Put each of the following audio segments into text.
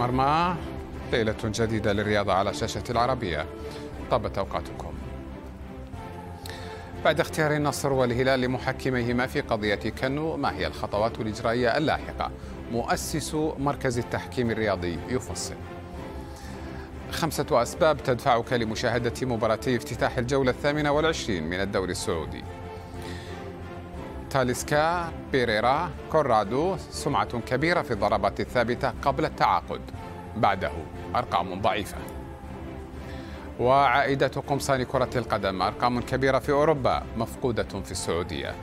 المرمى ليلة جديدة للرياضة على شاشة العربية طابت أوقاتكم بعد اختيار النصر والهلال لمحكميهما في قضية كنو ما هي الخطوات الإجرائية اللاحقة مؤسس مركز التحكيم الرياضي يفصل خمسة أسباب تدفعك لمشاهدة مباراة افتتاح الجولة الثامنة والعشرين من الدوري السعودي تاليسكا بيريرا كورادو سمعة كبيرة في الضربات الثابتة قبل التعاقد بعده أرقام ضعيفة وعائدة قمصان كرة القدم أرقام كبيرة في أوروبا مفقودة في السعودية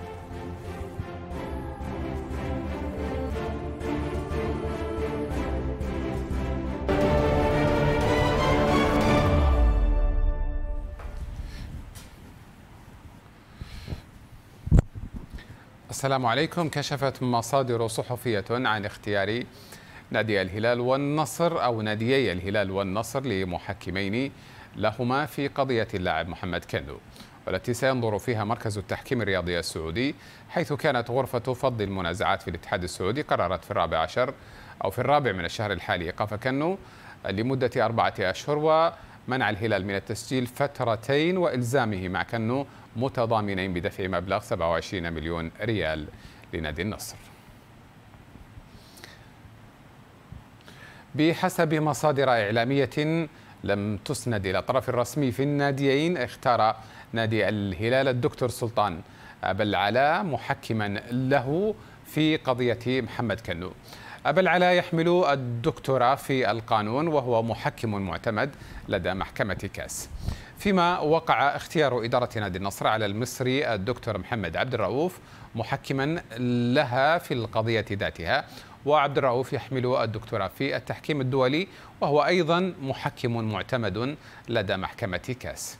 السلام عليكم كشفت مصادر صحفية عن اختيار نادي الهلال والنصر أو ناديي الهلال والنصر لمحكمين لهما في قضية اللاعب محمد كنو والتي سينظر فيها مركز التحكيم الرياضي السعودي حيث كانت غرفة فض المنازعات في الاتحاد السعودي قررت في الرابع عشر أو في الرابع من الشهر الحالي إيقاف كنو لمدة أربعة أشهر ومنع الهلال من التسجيل فترتين وإلزامه مع كنو متضامنين بدفع مبلغ 27 مليون ريال لنادي النصر بحسب مصادر إعلامية لم تسند إلى الطرف الرسمي في الناديين اختار نادي الهلال الدكتور سلطان أبا العلاء محكما له في قضية محمد كنو أبا العلا يحمل الدكتوراه في القانون وهو محكم معتمد لدى محكمة كاس فيما وقع اختيار إدارة نادي النصر على المصري الدكتور محمد عبد الرؤوف محكما لها في القضية ذاتها وعبد الرؤوف يحمل الدكتوراه في التحكيم الدولي وهو أيضا محكم معتمد لدى محكمة كاس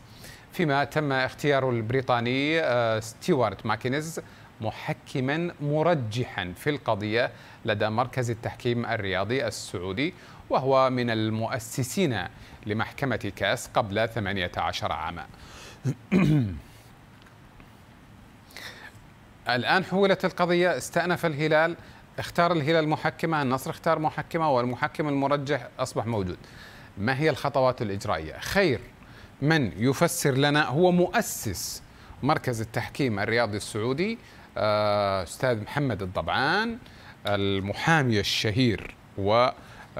فيما تم اختيار البريطاني آه، ستيوارت ماكينز محكما مرجحا في القضية لدى مركز التحكيم الرياضي السعودي وهو من المؤسسين لمحكمة كاس قبل 18 عاما الآن حولت القضية استأنف الهلال اختار الهلال محكمة النصر اختار محكمة والمحكم المرجح أصبح موجود ما هي الخطوات الإجرائية خير من يفسر لنا هو مؤسس مركز التحكيم الرياضي السعودي آه، أستاذ محمد الضبعان المحامي الشهير و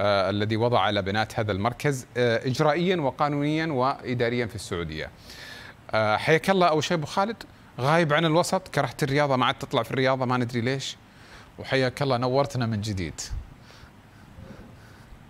آه، الذي وضع بنات هذا المركز آه، اجرائيا وقانونيا واداريا في السعوديه. آه، حياك الله اول شيء ابو خالد غايب عن الوسط كرهت الرياضه ما عاد تطلع في الرياضه ما ندري ليش وحياك الله نورتنا من جديد.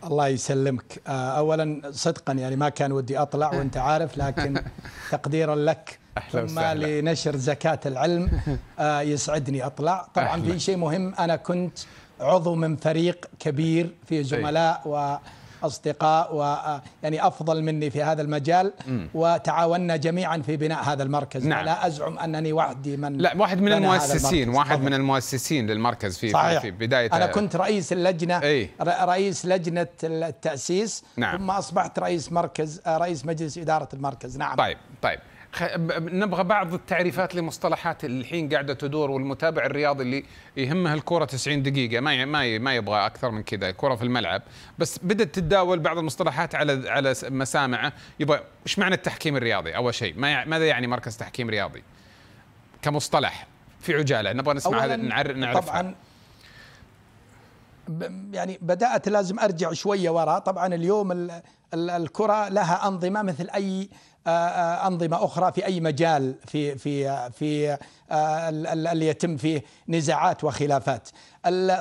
الله يسلمك اولا صدقا يعني ما كان ودي اطلع وانت عارف لكن تقديرا لك أهلا ثم لنشر زكاة العلم آه، يسعدني أطلع طبعا أهلا. في شيء مهم أنا كنت عضو من فريق كبير في إيه. زملاء أي. وأصدقاء و آه، يعني أفضل مني في هذا المجال وتعاوننا وتعاونا جميعا في بناء هذا المركز نعم. لا أزعم أنني وحدي من لا واحد من المؤسسين واحد من المؤسسين للمركز في, صحيح. في بداية أنا كنت رئيس اللجنة أي. رئيس لجنة التأسيس نعم. ثم أصبحت رئيس مركز آه، رئيس مجلس إدارة المركز نعم طيب طيب نبغى بعض التعريفات لمصطلحات اللي الحين قاعده تدور والمتابع الرياضي اللي يهمه الكره 90 دقيقه ما ما ما يبغى اكثر من كذا الكره في الملعب بس بدات تتداول بعض المصطلحات على على مسامعه يبغى ايش معنى التحكيم الرياضي اول شيء ما ماذا يعني مركز تحكيم رياضي كمصطلح في عجاله نبغى نسمع هذا نعرفها طبعا يعني بدات لازم ارجع شويه وراء طبعا اليوم الكره لها انظمه مثل اي آه، آه، أنظمة أخرى في أي مجال في في في آه، اللي يتم فيه نزاعات وخلافات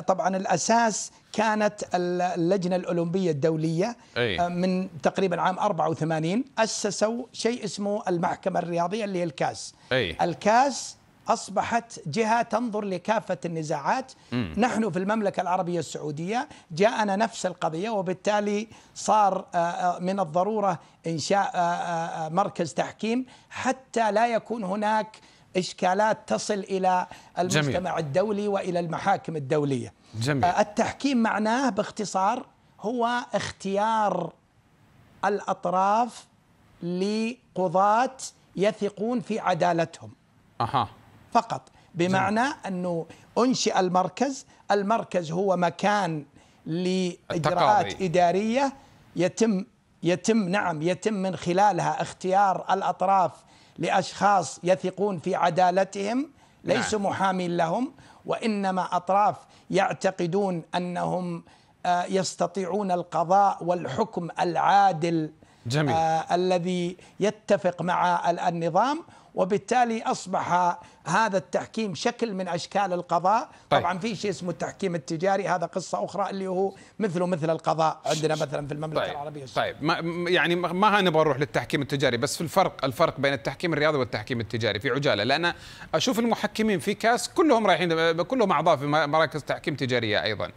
طبعا الأساس كانت اللجنة الأولمبية الدولية أي. من تقريبا عام 84 أسسوا شيء اسمه المحكمة الرياضية اللي هي الكاس أي. الكاس أصبحت جهة تنظر لكافة النزاعات م. نحن في المملكة العربية السعودية جاءنا نفس القضية وبالتالي صار آه، آه، من الضرورة إنشاء آه، مركز تحكيم حتى لا يكون هناك إشكالات تصل إلى المجتمع جميل. الدولي وإلى المحاكم الدولية جميل. التحكيم معناه باختصار هو اختيار الأطراف لقضاة يثقون في عدالتهم أها فقط بمعنى أنه أنشئ المركز المركز هو مكان لإجراءات إدارية يتم يتم نعم يتم من خلالها اختيار الأطراف لأشخاص يثقون في عدالتهم ليسوا نعم. محامين لهم وإنما أطراف يعتقدون أنهم آه، يستطيعون القضاء والحكم العادل جميل. آه الذي يتفق مع النظام وبالتالي اصبح هذا التحكيم شكل من اشكال القضاء طيب. طبعا في شيء اسمه التحكيم التجاري هذا قصه اخرى اللي هو مثله مثل القضاء عندنا مثلا في المملكه طيب. العربيه السعوديه طيب ما يعني ما نبغى نروح للتحكيم التجاري بس في الفرق الفرق بين التحكيم الرياضي والتحكيم التجاري في عجاله لان اشوف المحكمين في كاس كلهم رايحين كلهم اعضاء في مراكز تحكيم تجاريه ايضا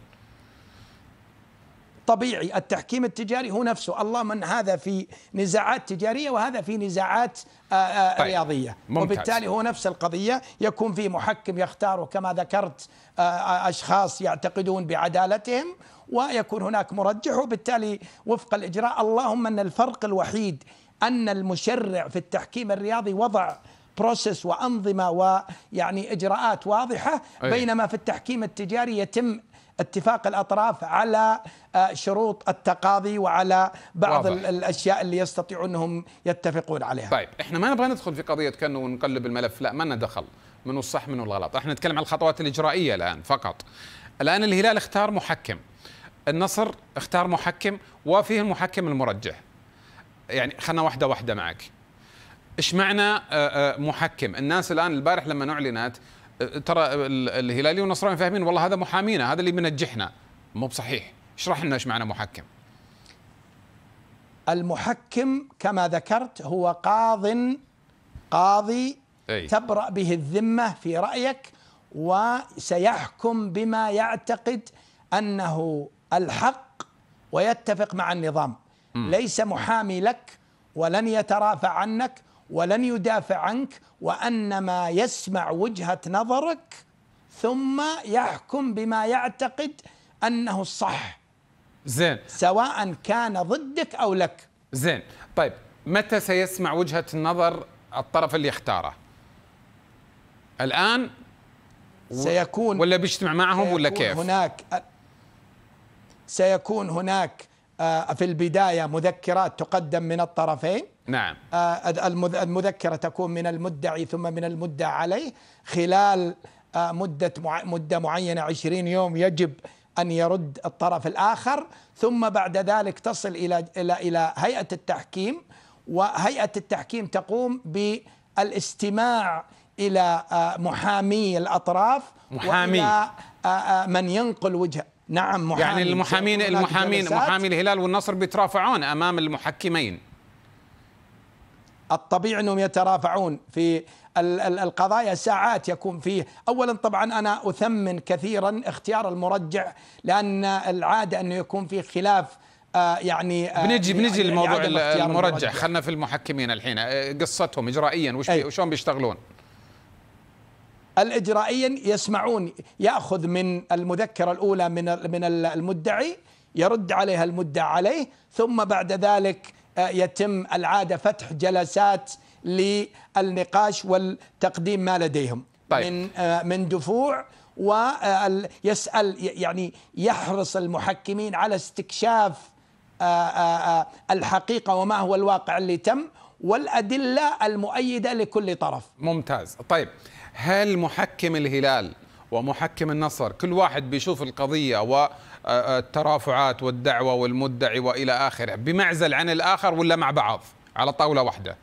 طبيعي التحكيم التجاري هو نفسه الله من هذا في نزاعات تجارية وهذا في نزاعات آه، آه، طيب، رياضية ممتاز. وبالتالي هو نفس القضية يكون في محكم يختار كما ذكرت آه، أشخاص يعتقدون بعدالتهم ويكون هناك مرجح وبالتالي وفق الإجراء اللهم أن الفرق الوحيد أن المشرع في التحكيم الرياضي وضع بروسس وانظمه ويعني اجراءات واضحه إيه. بينما في التحكيم التجاري يتم اتفاق الأطراف على آه، شروط التقاضي وعلى بعض واضح. الأشياء اللي يستطيعوا أنهم يتفقون عليها طيب احنا ما نبغى ندخل في قضية كنو نقلب الملف لا ما لنا دخل منو الصح منو الغلط احنا نتكلم عن الخطوات الإجرائية الآن فقط الآن الهلال اختار محكم النصر اختار محكم وفيه المحكم المرجح يعني خلنا واحده واحده معك ايش معنى آه، آه، محكم الناس الان البارح لما اعلنت ترى الهلالي والنصراني فاهمين والله هذا محامينا هذا اللي منجحنا مو بصحيح اشرح لنا ايش معنى محكم المحكم كما ذكرت هو قاض قاضي أي. تبرأ به الذمة في رأيك وسيحكم بما يعتقد أنه الحق ويتفق مع النظام م. ليس محامي لك ولن يترافع عنك ولن يدافع عنك وانما يسمع وجهه نظرك ثم يحكم بما يعتقد انه الصح زين سواء كان ضدك او لك زين طيب متى سيسمع وجهه النظر الطرف اللي اختاره الان سيكون ولا بيجتمع معهم ولا كيف هناك سيكون هناك آه، في البدايه مذكرات تقدم من الطرفين نعم آه، المذكرة تكون من المدعي ثم من المدعى عليه خلال آه، مدة مدة معينة 20 يوم يجب أن يرد الطرف الآخر ثم بعد ذلك تصل إلى إلى إلى هيئة التحكيم وهيئة التحكيم تقوم بالاستماع إلى آه، محامي الأطراف محامي وإلى من ينقل وجه نعم يعني محامي يعني المحامين المحامين محامي الهلال والنصر بيترافعون أمام المحكمين الطبيعي انهم يترافعون في القضايا ساعات يكون فيه اولا طبعا انا اثمن كثيرا اختيار المرجع لان العاده انه يكون فيه خلاف آه، يعني آه، بنجي بنجي يعني لموضوع المرجع, المرجع. خلنا في المحكمين الحين آه، قصتهم اجرائيا وش أي. بيشتغلون الاجرائيا يسمعون ياخذ من المذكره الاولى من من المدعي يرد عليها المدعى عليه ثم بعد ذلك آه، يتم العاده فتح جلسات للنقاش والتقديم ما لديهم طيب. من آه، من دفوع ويسال آه، يعني يحرص المحكمين على استكشاف الحقيقه وما هو الواقع اللي تم والادله المؤيده لكل طرف. ممتاز، طيب هل محكم الهلال ومحكم النصر كل واحد بيشوف القضيه و الترافعات والدعوة والمدعي وإلى آخره بمعزل عن الآخر ولا مع بعض على طاولة واحدة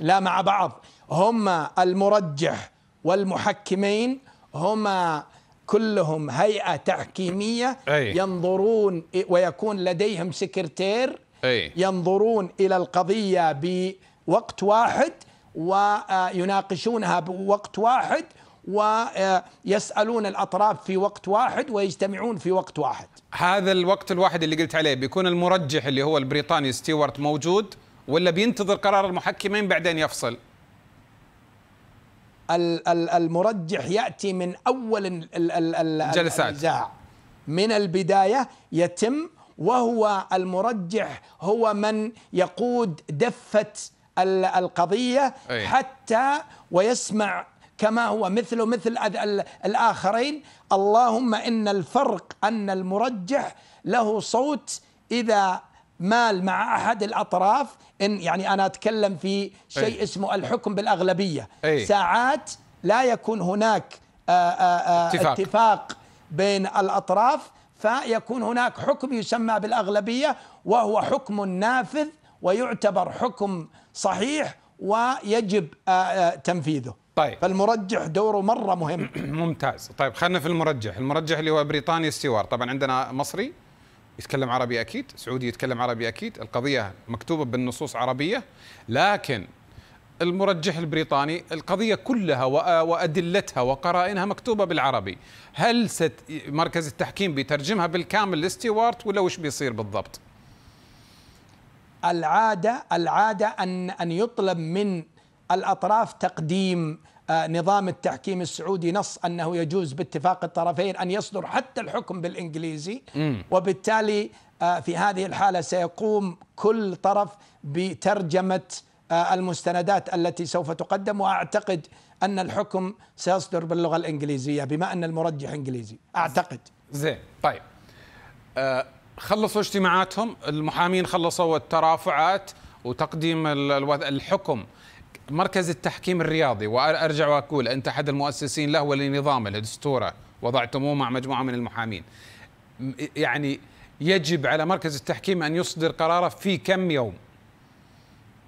لا مع بعض هما المرجح والمحكمين هما كلهم هيئة تحكيمية أي. ينظرون ويكون لديهم سكرتير أي. ينظرون إلى القضية بوقت واحد ويناقشونها بوقت واحد ويسألون الأطراف في وقت واحد ويجتمعون في وقت واحد هذا الوقت الواحد اللي قلت عليه بيكون المرجح اللي هو البريطاني ستيوارت موجود ولا بينتظر قرار المحكمين بعدين يفصل المرجح يأتي من أول الجلسات من البداية يتم وهو المرجح هو من يقود دفة القضية حتى ويسمع كما هو مثله مثل الآخرين اللهم إن الفرق أن المرجح له صوت إذا مال مع أحد الأطراف إن يعني أنا أتكلم في شيء أي. اسمه الحكم بالأغلبية أي. ساعات لا يكون هناك آآ آه، آآ آه، آه، اتفاق. اتفاق بين الأطراف فيكون هناك حكم يسمى بالأغلبية وهو حكم نافذ ويعتبر حكم صحيح ويجب آه، آه، تنفيذه طيب فالمرجح دوره مره مهم ممتاز طيب خلينا في المرجح المرجح اللي هو بريطاني السوار طبعا عندنا مصري يتكلم عربي اكيد سعودي يتكلم عربي اكيد القضيه مكتوبه بالنصوص عربيه لكن المرجح البريطاني القضية كلها آه، وأدلتها وقرائنها مكتوبة بالعربي هل ست مركز التحكيم بيترجمها بالكامل لستيوارت ولا وش بيصير بالضبط؟ العاده العاده ان ان يطلب من الاطراف تقديم آه، نظام التحكيم السعودي نص انه يجوز باتفاق الطرفين ان يصدر حتى الحكم بالانجليزي وبالتالي آه، في هذه الحاله سيقوم كل طرف بترجمه آه، المستندات التي سوف تقدم واعتقد ان الحكم سيصدر باللغه الانجليزيه بما ان المرجح انجليزي اعتقد زين طيب أه خلصوا اجتماعاتهم المحامين خلصوا الترافعات وتقديم الحكم مركز التحكيم الرياضي وارجع واقول انت احد المؤسسين له ولنظامه الدستوره وضعتموه مع مجموعه من المحامين يعني يجب على مركز التحكيم ان يصدر قراره في كم يوم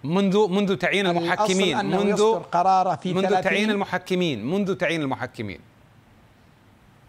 منذ منذ تعيين المحكمين منذ قراره في منذ تعيين المحكمين منذ تعيين المحكمين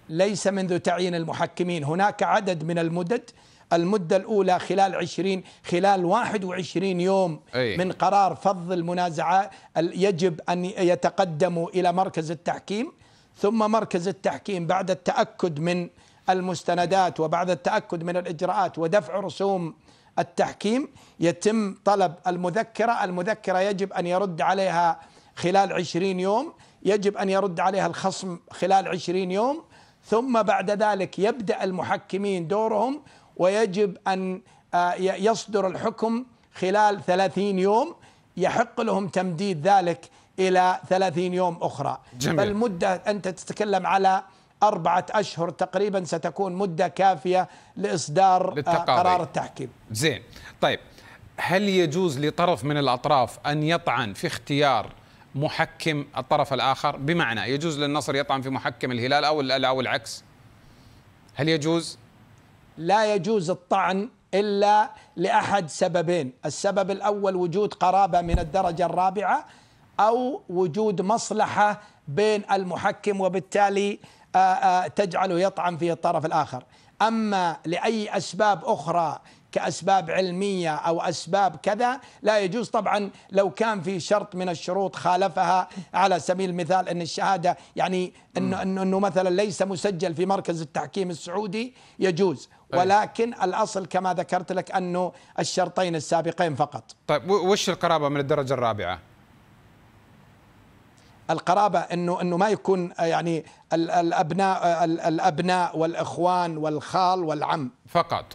ليس منذ تعيين المحكمين هناك عدد من المدد المدة الأولى خلال 20 خلال 21 يوم أي. من قرار فض المنازعة يجب أن يتقدموا إلى مركز التحكيم ثم مركز التحكيم بعد التأكد من المستندات وبعد التأكد من الإجراءات ودفع رسوم التحكيم يتم طلب المذكرة المذكرة يجب أن يرد عليها خلال 20 يوم يجب أن يرد عليها الخصم خلال 20 يوم ثم بعد ذلك يبدا المحكمين دورهم ويجب ان آه، يصدر الحكم خلال 30 يوم يحق لهم تمديد ذلك الى 30 يوم اخرى جميل. فالمده انت تتكلم على أربعة أشهر تقريبا ستكون مدة كافية لإصدار آه، للتقاضي. قرار التحكيم زين طيب هل يجوز لطرف من الأطراف أن يطعن في اختيار محكم الطرف الاخر بمعنى يجوز للنصر يطعن في محكم الهلال او او العكس هل يجوز لا يجوز الطعن الا لاحد سببين السبب الاول وجود قرابه من الدرجه الرابعه او وجود مصلحه بين المحكم وبالتالي آه، آه، تجعله يطعن في الطرف الاخر اما لاي اسباب اخرى كأسباب علمية أو أسباب كذا لا يجوز طبعا لو كان في شرط من الشروط خالفها على سبيل المثال أن الشهادة يعني أنه, أنه, أنه مثلا ليس مسجل في مركز التحكيم السعودي يجوز ولكن الأصل كما ذكرت لك أنه الشرطين السابقين فقط طيب وش القرابة من الدرجة الرابعة؟ القرابه انه انه ما يكون يعني الابناء الابناء والاخوان والخال والعم فقط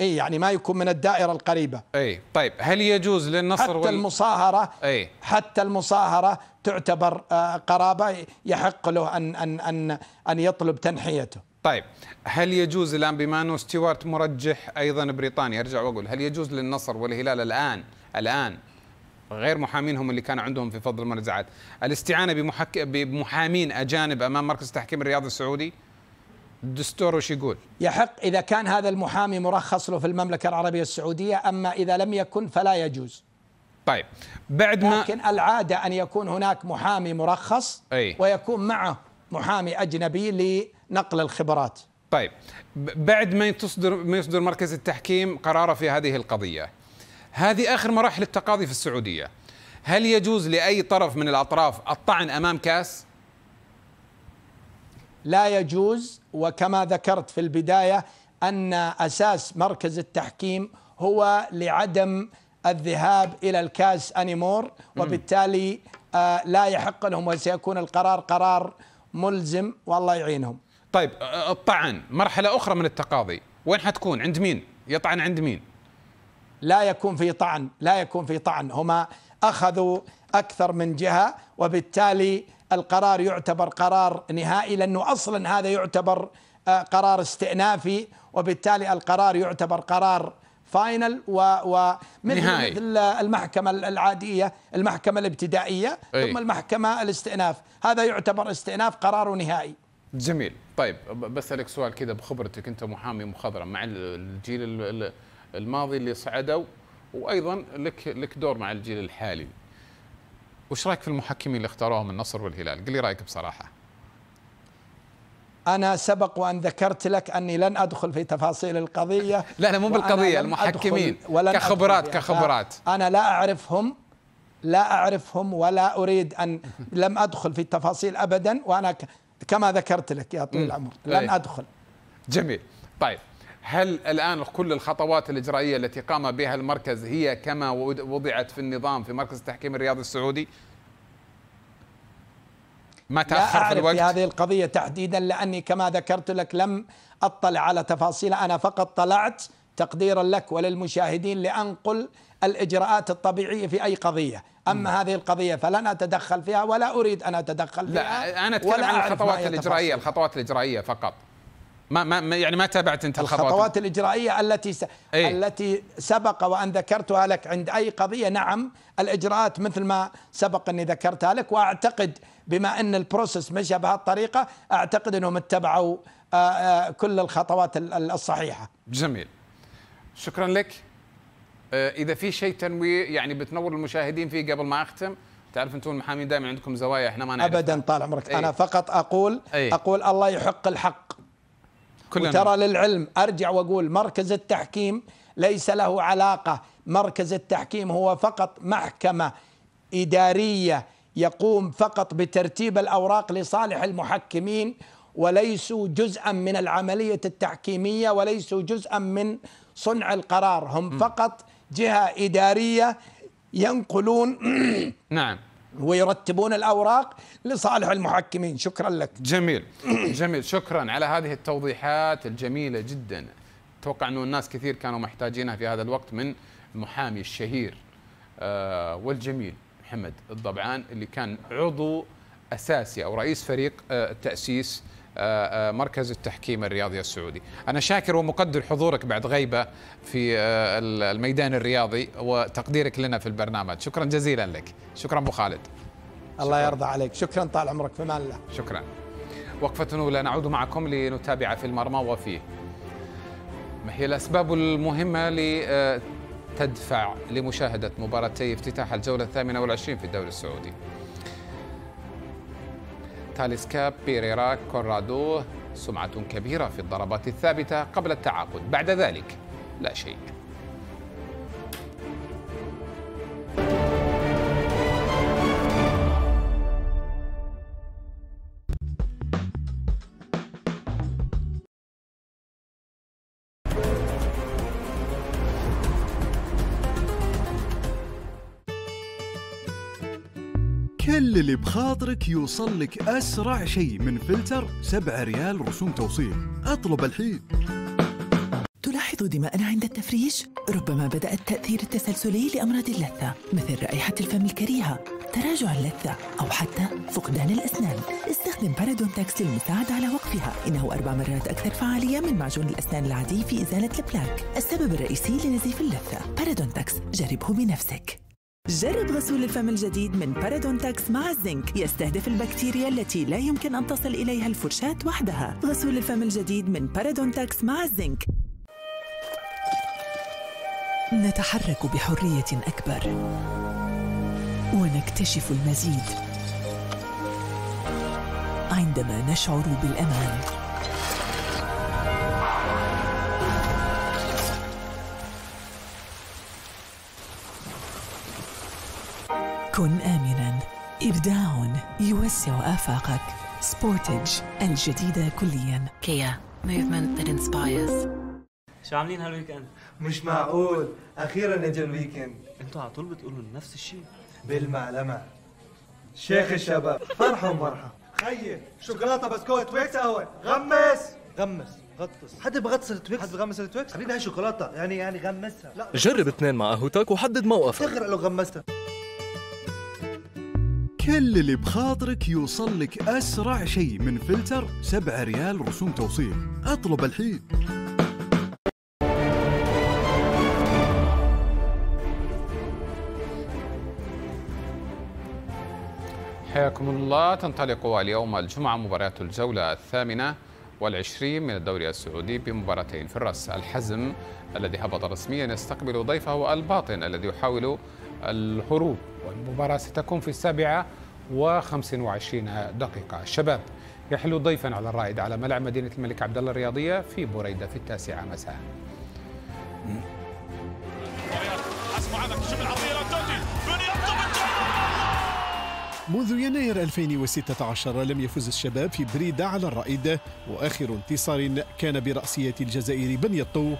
اي يعني ما يكون من الدائره القريبه اي طيب هل يجوز للنصر حتى وال... المصاهره اي حتى المصاهره تعتبر آه، قرابه يحق له ان ان ان ان يطلب تنحيته طيب هل يجوز الان بما انه ستيوارت مرجح ايضا بريطانيا ارجع واقول هل يجوز للنصر والهلال الان الان غير محامينهم اللي كانوا عندهم في فضل المنازعات الاستعانه بمحك... بمحامين اجانب امام مركز التحكيم الرياضي السعودي؟ الدستور وش يقول؟ يحق اذا كان هذا المحامي مرخص له في المملكه العربيه السعوديه اما اذا لم يكن فلا يجوز. طيب بعد ما لكن العاده ان يكون هناك محامي مرخص أي. ويكون معه محامي اجنبي لنقل الخبرات. طيب بعد ما تصدر ما يصدر مركز التحكيم قراره في هذه القضيه. هذه اخر مراحل التقاضي في السعوديه. هل يجوز لاي طرف من الاطراف الطعن امام كاس؟ لا يجوز وكما ذكرت في البدايه ان اساس مركز التحكيم هو لعدم الذهاب الى الكاس انيمور وبالتالي آه، لا يحق لهم وسيكون القرار قرار ملزم والله يعينهم. طيب الطعن آه، مرحله اخرى من التقاضي وين حتكون عند مين يطعن عند مين لا يكون في طعن لا يكون في طعن هما اخذوا اكثر من جهه وبالتالي القرار يعتبر قرار نهائي لانه اصلا هذا يعتبر آه، قرار استئنافي وبالتالي القرار يعتبر قرار فاينل ومثل المحكمه العاديه المحكمه الابتدائيه أي. ثم المحكمه الاستئناف هذا يعتبر استئناف قرار نهائي جميل طيب بسالك سؤال كذا بخبرتك انت محامي مخضرم مع الجيل الماضي اللي صعدوا وايضا لك لك دور مع الجيل الحالي وش رايك في المحكمين اللي اختاروهم النصر والهلال قل لي رايك بصراحه أنا سبق وأن ذكرت لك أني لن أدخل في تفاصيل القضية لا لا مو بالقضية المحكمين ولن كخبرات كخبرات أنا لا أعرفهم لا أعرفهم ولا أريد أن لم أدخل في التفاصيل أبدا وأنا كما ذكرت لك يا طويل العمر لن أدخل جميل طيب هل الآن كل الخطوات الإجرائية التي قام بها المركز هي كما وضعت في النظام في مركز التحكيم الرياضي السعودي؟ ما تأخر في الوقت؟ في هذه القضية تحديدا لأني كما ذكرت لك لم أطلع على تفاصيلها أنا فقط طلعت تقديرا لك وللمشاهدين لأنقل الإجراءات الطبيعية في أي قضية أما م. نعم. هذه القضية فلن أتدخل فيها ولا أريد أن أتدخل فيها لا أنا أتكلم عن الخطوات الإجرائية الخطوات الإجرائية فقط ما ما يعني ما تابعت انت الخطوات الخطوات الاجرائيه التي س... ايه؟ التي سبق وان ذكرتها لك عند اي قضيه نعم الاجراءات مثل ما سبق اني ذكرتها لك واعتقد بما ان البروسس مشى بهالطريقه اعتقد انهم اتبعوا آه، آه، كل الخطوات الصحيحه. جميل. شكرا لك. آه، اذا في شيء تنويه يعني بتنور المشاهدين فيه قبل ما اختم تعرف انتم المحامين دائما عندكم زوايا احنا ما نعرف ابدا طال عمرك ايه؟ انا فقط اقول ايه؟ اقول الله يحق الحق وترى للعلم أرجع وأقول مركز التحكيم ليس له علاقة مركز التحكيم هو فقط محكمة إدارية يقوم فقط بترتيب الأوراق لصالح المحكمين وليسوا جزءا من العملية التحكيمية وليسوا جزءا من صنع القرار هم فقط جهة إدارية ينقلون نعم ويرتبون الاوراق لصالح المحكمين شكرا لك جميل جميل شكرا على هذه التوضيحات الجميله جدا اتوقع انه الناس كثير كانوا محتاجينها في هذا الوقت من المحامي الشهير آه، والجميل محمد الضبعان اللي كان عضو اساسي او رئيس فريق آه، التاسيس آه، آه، مركز التحكيم الرياضي السعودي أنا شاكر ومقدر حضورك بعد غيبة في آه، الميدان الرياضي وتقديرك لنا في البرنامج شكرا جزيلا لك شكرا أبو خالد الله يرضى عليك شكرا طال عمرك في امان الله شكرا وقفة أولى نعود معكم لنتابع في المرمى وفيه ما هي الأسباب المهمة لتدفع لمشاهدة مباراتي افتتاح الجولة الثامنة والعشرين في الدوري السعودي تاليسكاب بيريرا كورادو سمعة كبيرة في الضربات الثابتة قبل التعاقد بعد ذلك لا شيء اللي بخاطرك يوصل لك أسرع شيء من فلتر 7 ريال رسوم توصيل أطلب الحين تلاحظ دماءنا عند التفريج؟ ربما بدأ التأثير التسلسلي لأمراض اللثة مثل رائحة الفم الكريهة تراجع اللثة أو حتى فقدان الأسنان استخدم بارادون تاكس للمساعدة على وقفها إنه أربع مرات أكثر فعالية من معجون الأسنان العادي في إزالة البلاك السبب الرئيسي لنزيف اللثة بارادون تاكس جربه بنفسك جرب غسول الفم الجديد من بارادونتاكس مع الزنك يستهدف البكتيريا التي لا يمكن أن تصل إليها الفرشاة وحدها غسول الفم الجديد من بارادونتاكس مع الزنك نتحرك بحرية أكبر ونكتشف المزيد عندما نشعر بالأمان كن آمنا إبداع يوسع آفاقك سبورتج الجديدة كليا كيا موفمنت ذات انسبايرز شو عاملين هالويكند؟ مش معقول أخيرا اجى الويكند انتوا على طول بتقولوا نفس الشيء بالمعلمة شيخ الشباب فرحة ومرحة خيي شوكولاتة بسكوت ويكس قهوة غمس غمس غطس حد بغطس التويكس حد بغمس التويكس حبيبي هاي شوكولاته يعني يعني غمسها لا جرب اثنين مع قهوتك وحدد موقفك تغرق لو غمستها كل اللي بخاطرك يوصل لك أسرع شيء من فلتر 7 ريال رسوم توصيل أطلب الحين حياكم الله تنطلق اليوم الجمعة مباريات الجولة الثامنة والعشرين من الدوري السعودي بمباراتين في الرأس الحزم الذي هبط رسميا يستقبل ضيفه الباطن الذي يحاول الهروب والمباراة ستكون في السابعة وخمس وعشرين دقيقة الشباب يحل ضيفا على الرائد على ملعب مدينة الملك عبد الله الرياضية في بريدة في التاسعة مساء منذ يناير 2016 لم يفز الشباب في بريدة على الرائد وآخر انتصار كان برأسية الجزائري بني الطو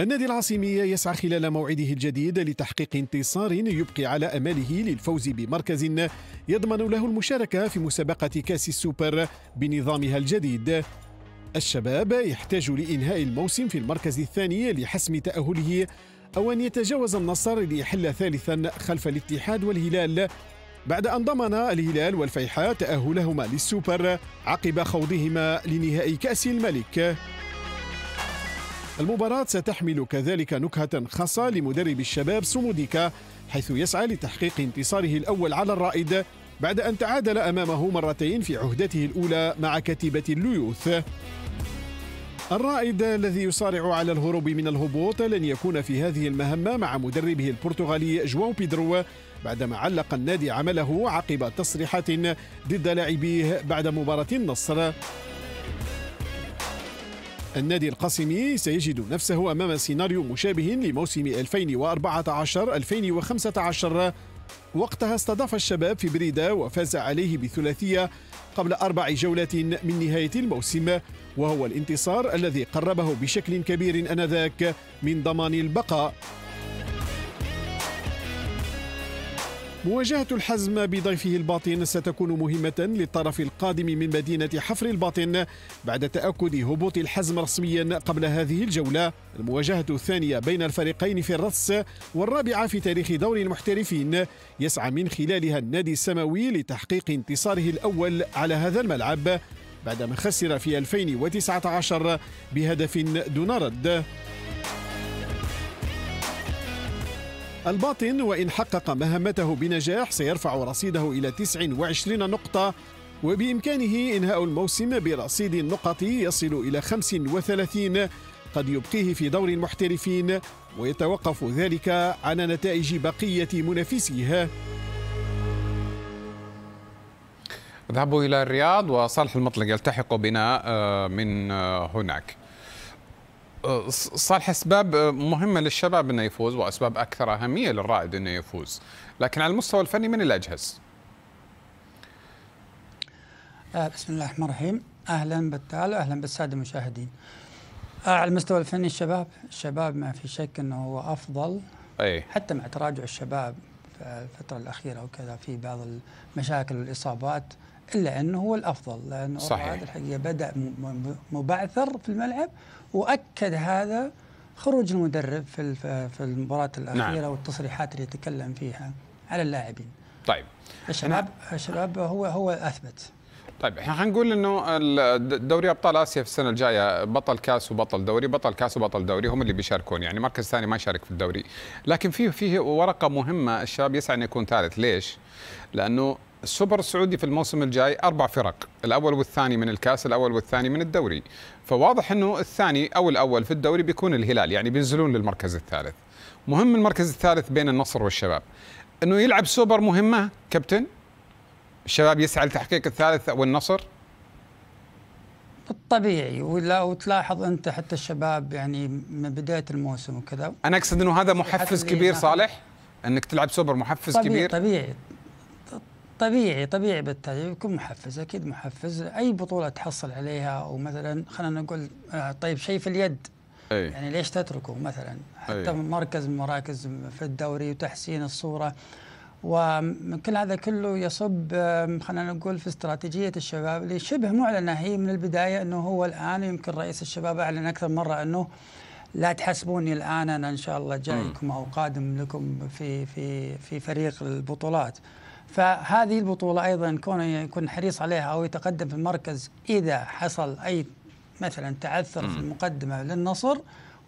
النادي العاصمي يسعى خلال موعده الجديد لتحقيق انتصار يبقي على امله للفوز بمركز يضمن له المشاركه في مسابقه كاس السوبر بنظامها الجديد الشباب يحتاج لانهاء الموسم في المركز الثاني لحسم تاهله او ان يتجاوز النصر ليحل ثالثا خلف الاتحاد والهلال بعد أن ضمن الهلال والفيحاء تأهلهما للسوبر عقب خوضهما لنهائي كأس الملك المباراة ستحمل كذلك نكهة خاصة لمدرب الشباب سوموديكا حيث يسعى لتحقيق انتصاره الأول على الرائد بعد أن تعادل أمامه مرتين في عهدته الأولى مع كتيبة الليوث الرائد الذي يصارع على الهروب من الهبوط لن يكون في هذه المهمة مع مدربه البرتغالي جواو بيدرو بعدما علق النادي عمله عقب تصريحات ضد لاعبيه بعد مباراة النصر النادي القاسمي سيجد نفسه أمام سيناريو مشابه لموسم 2014-2015 وقتها استضاف الشباب في بريدة وفاز عليه بثلاثية قبل أربع جولات من نهاية الموسم وهو الانتصار الذي قربه بشكل كبير أنذاك من ضمان البقاء مواجهة الحزم بضيفه الباطن ستكون مهمة للطرف القادم من مدينة حفر الباطن بعد تأكد هبوط الحزم رسميا قبل هذه الجولة المواجهة الثانية بين الفريقين في الرص والرابعة في تاريخ دور المحترفين يسعى من خلالها النادي السماوي لتحقيق انتصاره الأول على هذا الملعب بعدما خسر في 2019 بهدف دون رد الباطن وإن حقق مهمته بنجاح سيرفع رصيده إلى 29 نقطة وبإمكانه إنهاء الموسم برصيد نقطي يصل إلى 35 قد يبقيه في دور المحترفين ويتوقف ذلك على نتائج بقية منافسيه اذهبوا إلى الرياض وصالح المطلق يلتحق بنا آه، من آه، هناك صالح اسباب مهمه للشباب انه يفوز واسباب اكثر اهميه للرائد انه يفوز، لكن على المستوى الفني من الاجهز؟ آه، بسم الله الرحمن الرحيم، اهلا بالتالي اهلا بالساده المشاهدين. آه، على المستوى الفني الشباب، الشباب ما في شك انه هو افضل أي. حتى مع تراجع الشباب في آه، الفترة الأخيرة وكذا في بعض المشاكل والإصابات الا انه هو الافضل لانه صحيح الحقيقه بدا مبعثر في الملعب واكد هذا خروج المدرب في في المباراه الاخيره نعم. والتصريحات اللي يتكلم فيها على اللاعبين طيب الشباب الشباب هو هو اثبت طيب احنا حنقول انه دوري ابطال اسيا في السنه الجايه بطل كاس وبطل دوري بطل كاس وبطل دوري هم اللي بيشاركون يعني مركز ثاني ما يشارك في الدوري لكن في في ورقه مهمه الشباب يسعى انه يكون ثالث ليش لانه السوبر السعودي في الموسم الجاي اربع فرق، الاول والثاني من الكاس، الاول والثاني من الدوري، فواضح انه الثاني او الاول في الدوري بيكون الهلال، يعني بينزلون للمركز الثالث. مهم المركز الثالث بين النصر والشباب. انه يلعب سوبر مهمه كابتن؟ الشباب يسعى لتحقيق الثالث او النصر؟ طبيعي ولو تلاحظ انت حتى الشباب يعني من بدايه الموسم وكذا انا اقصد انه هذا محفز كبير صالح انك تلعب سوبر محفز طبيعي كبير طبيعي طبيعي طبيعي بالتالي يكون محفز اكيد محفز اي بطوله تحصل عليها او مثلا خلينا نقول آه، طيب شيء في اليد أي. يعني ليش تتركه مثلا حتى أي. مركز من مراكز في الدوري وتحسين الصوره ومن كل هذا كله يصب خلينا نقول في استراتيجيه الشباب اللي شبه معلنه هي من البدايه انه هو الان يمكن رئيس الشباب اعلن اكثر مره انه لا تحسبوني الان انا ان شاء الله جايكم او قادم لكم في في في فريق البطولات فهذه البطولة أيضا كونه يكون حريص عليها أو يتقدم في المركز إذا حصل أي مثلا تعثر في المقدمة للنصر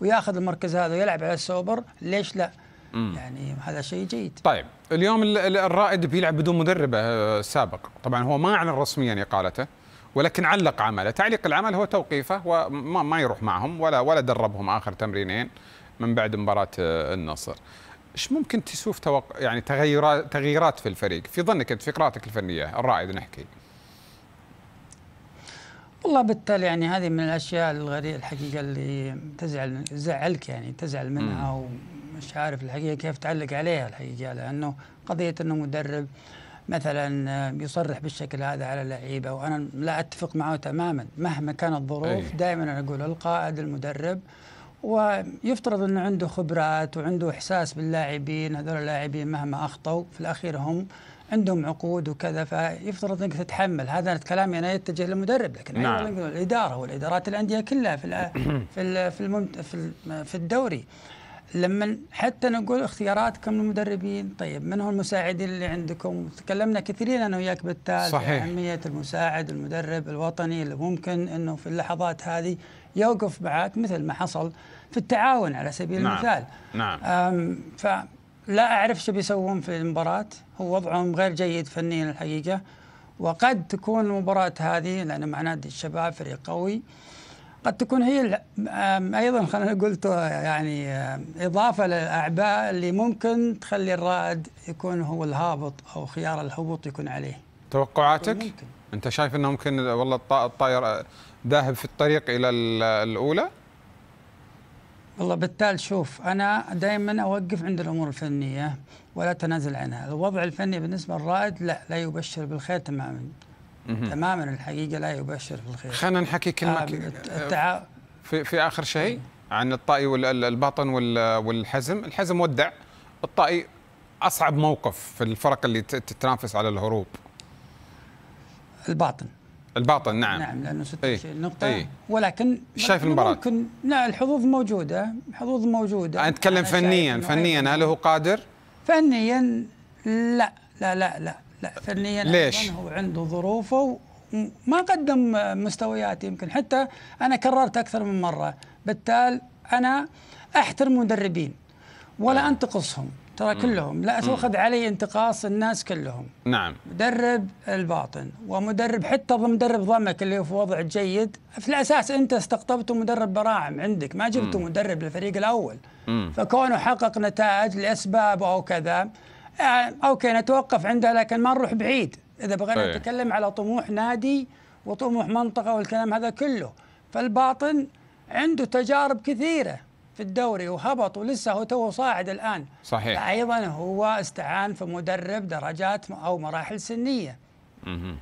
وياخذ المركز هذا ويلعب على السوبر ليش لا؟ مم. يعني هذا شيء جيد طيب اليوم الرائد بيلعب بدون مدربه آه، سابق طبعا هو ما أعلن رسميا إقالته ولكن علق عمله تعليق العمل هو توقيفه وما ما يروح معهم ولا ولا دربهم آخر تمرينين من بعد مباراة آه، النصر ايش ممكن تشوف توق... يعني تغيرات تغييرات في الفريق في ظنك انت في قراءتك الفنيه الرائد نحكي والله بالتالي يعني هذه من الاشياء الغريبه الحقيقه اللي تزعل تزعلك يعني تزعل منها ومش عارف الحقيقه كيف تعلق عليها الحقيقه لانه قضيه انه مدرب مثلا يصرح بالشكل هذا على لعيبه وانا لا اتفق معه تماما مهما كانت الظروف دائما انا اقول القائد المدرب ويفترض انه عنده خبرات وعنده احساس باللاعبين هذول اللاعبين مهما اخطوا في الاخير هم عندهم عقود وكذا فيفترض انك تتحمل هذا كلامي يعني انا يتجه للمدرب لكن نعم. أيضا الاداره والادارات الانديه كلها في في في, في في الدوري لما حتى نقول اختياراتكم للمدربين طيب من هو المساعدين اللي عندكم تكلمنا كثيرين انا وياك بالتالي صحيح. اهميه المساعد المدرب الوطني اللي ممكن انه في اللحظات هذه يوقف معك مثل ما حصل في التعاون على سبيل نعم. المثال نعم فلا أعرف شو بيسوون في المباراة هو وضعهم غير جيد فنيا الحقيقة وقد تكون المباراة هذه لأن مع نادي الشباب فريق قوي قد تكون هي ايضا خلينا نقول يعني اضافه للاعباء اللي ممكن تخلي الرائد يكون هو الهابط او خيار الهبوط يكون عليه توقعاتك ممكن. انت شايف انه ممكن والله الطائر ذاهب في الطريق الى الاولى والله بالتالي شوف انا دائما اوقف عند الامور الفنيه ولا تنازل عنها الوضع الفني بالنسبه للرائد لا لا يبشر بالخير تماما تماما الحقيقه لا يبشر بالخير خلينا نحكي كلمه آه، التع... في في اخر شيء عن الطائي والباطن والحزم الحزم ودع الطائي اصعب موقف في الفرق اللي تتنافس على الهروب الباطن الباطن نعم نعم لانه ست ايه نقطه ايه ولكن شايف المباراه ممكن لا الحظوظ موجوده الحظوظ موجوده انا اتكلم فنيا فنيا هل هو قادر؟ فنيا لا لا لا لا, لا فنيا ليش؟ هو عنده ظروفه ما قدم مستويات يمكن حتى انا كررت اكثر من مره بالتالي انا احترم مدربين ولا إيه. انتقصهم ترى كلهم لا تؤخذ علي انتقاص الناس كلهم نعم مدرب الباطن ومدرب حتى مدرب ضمك اللي هو في وضع جيد في الاساس انت استقطبت مدرب براعم عندك ما جبت مدرب للفريق الاول مم. فكونه حقق نتائج لاسباب او كذا يعني اوكي نتوقف عندها لكن ما نروح بعيد اذا بغينا نتكلم على طموح نادي وطموح منطقه والكلام هذا كله فالباطن عنده تجارب كثيره في الدوري وهبط ولسه هو تو صاعد الان صحيح ايضا هو استعان في مدرب درجات او مراحل سنيه مه.